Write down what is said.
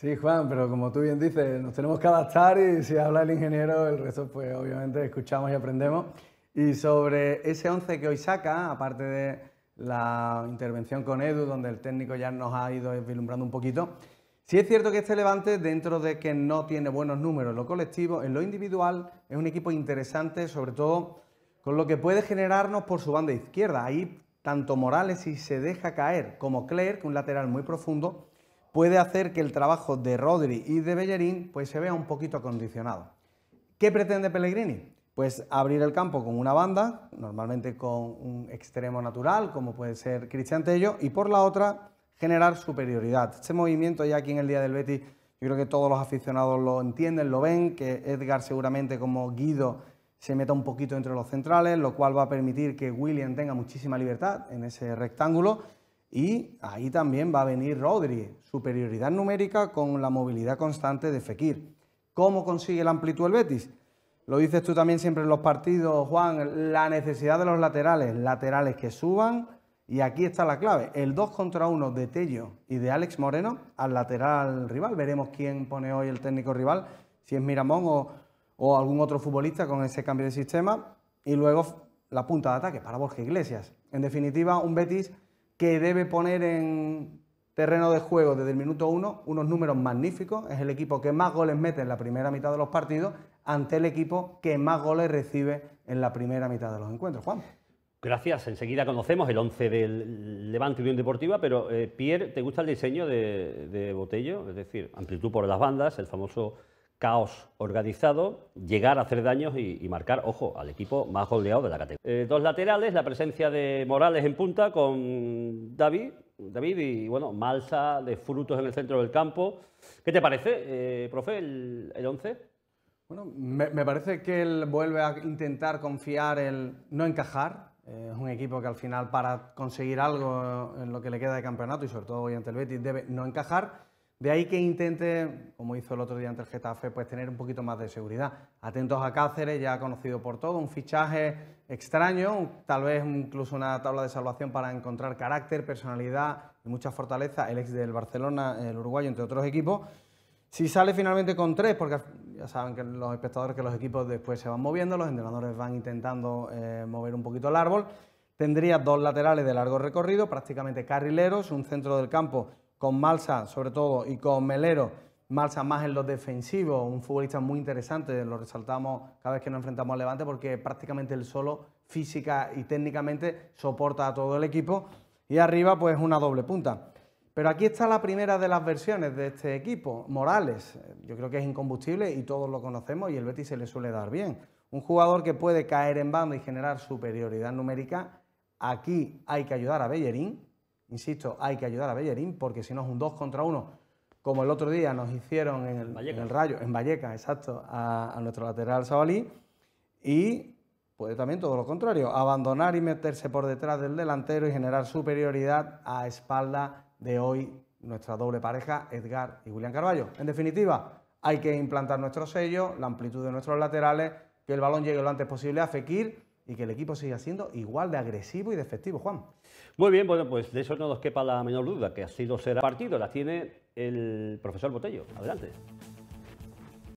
Sí, Juan, pero como tú bien dices, nos tenemos que adaptar y si habla el ingeniero, el resto pues obviamente escuchamos y aprendemos. Y sobre ese 11 que hoy saca, aparte de la intervención con Edu, donde el técnico ya nos ha ido vislumbrando un poquito, sí es cierto que este Levante, dentro de que no tiene buenos números en lo colectivo, en lo individual es un equipo interesante, sobre todo con lo que puede generarnos por su banda izquierda. Ahí tanto Morales si se deja caer como Claire, que un lateral muy profundo, puede hacer que el trabajo de Rodri y de Bellerín pues, se vea un poquito acondicionado. ¿Qué pretende Pellegrini? Pues abrir el campo con una banda, normalmente con un extremo natural, como puede ser Cristian Tello, y por la otra generar superioridad. Este movimiento ya aquí en el Día del Betis, yo creo que todos los aficionados lo entienden, lo ven, que Edgar seguramente como Guido se meta un poquito entre los centrales, lo cual va a permitir que William tenga muchísima libertad en ese rectángulo y ahí también va a venir Rodri, superioridad numérica con la movilidad constante de Fekir. ¿Cómo consigue la amplitud el Betis? Lo dices tú también siempre en los partidos, Juan, la necesidad de los laterales, laterales que suban. Y aquí está la clave, el 2 contra 1 de Tello y de Alex Moreno al lateral rival. Veremos quién pone hoy el técnico rival, si es Miramón o, o algún otro futbolista con ese cambio de sistema. Y luego la punta de ataque para Borja Iglesias. En definitiva, un Betis que debe poner en terreno de juego desde el minuto uno unos números magníficos. Es el equipo que más goles mete en la primera mitad de los partidos ante el equipo que más goles recibe en la primera mitad de los encuentros. Juan. Gracias. Enseguida conocemos el 11 del Levante Unión Deportiva, pero eh, Pierre, ¿te gusta el diseño de Botello? Es decir, amplitud por las bandas, el famoso caos organizado, llegar a hacer daños y, marcar, ojo, al equipo más goleado de la categoría. Eh, dos laterales, la presencia de Morales en punta con David, David y bueno, Malsa de frutos en el centro del campo. ¿Qué te parece, eh, profe, el, el once? Bueno, me, parece que él vuelve a intentar confiar en no encajar. Eh, es un equipo que al final para conseguir algo en lo que le queda de campeonato y sobre todo hoy ante el Betis debe no encajar de ahí que intente, como hizo el otro día ante el Getafe, pues tener un poquito más de seguridad. Atentos a Cáceres, ya conocido por todo, un fichaje extraño, tal vez incluso una tabla de salvación para encontrar carácter, personalidad y mucha fortaleza, el ex del Barcelona, el uruguayo, entre otros equipos. Si sale finalmente con tres, porque ya saben que los espectadores, que los equipos después se van moviendo, los entrenadores van intentando eh, mover un poquito el árbol, tendría dos laterales de largo recorrido, prácticamente carrileros, un centro del campo con Malsa sobre todo y con Melero. Malsa más en los defensivos, un futbolista muy interesante, lo resaltamos cada vez que nos enfrentamos al Levante porque prácticamente él solo, física y técnicamente, soporta a todo el equipo. Y arriba pues una doble punta. Pero aquí está la primera de las versiones de este equipo, Morales. Yo creo que es incombustible y todos lo conocemos y el Betis se le suele dar bien. Un jugador que puede caer en banda y generar superioridad numérica. Aquí hay que ayudar a Bellerín, Insisto, hay que ayudar a Bellerín porque si no es un 2 contra 1, como el otro día nos hicieron en el, Rayo, en Vallecas, exacto, a, nuestro lateral Sabalí. Y puede también todo lo contrario, abandonar y meterse por detrás del delantero y generar superioridad a espalda de hoy nuestra doble pareja, Edgar y Julián Carballo. En definitiva, hay que implantar nuestro sello, la amplitud de nuestros laterales, que el balón llegue lo antes posible a Fekir y que el equipo siga siendo igual de agresivo y de efectivo, Juan. Muy bien, bueno, pues de eso no nos quepa la menor duda, que ha sido será partido, la tiene el profesor Botello. Adelante.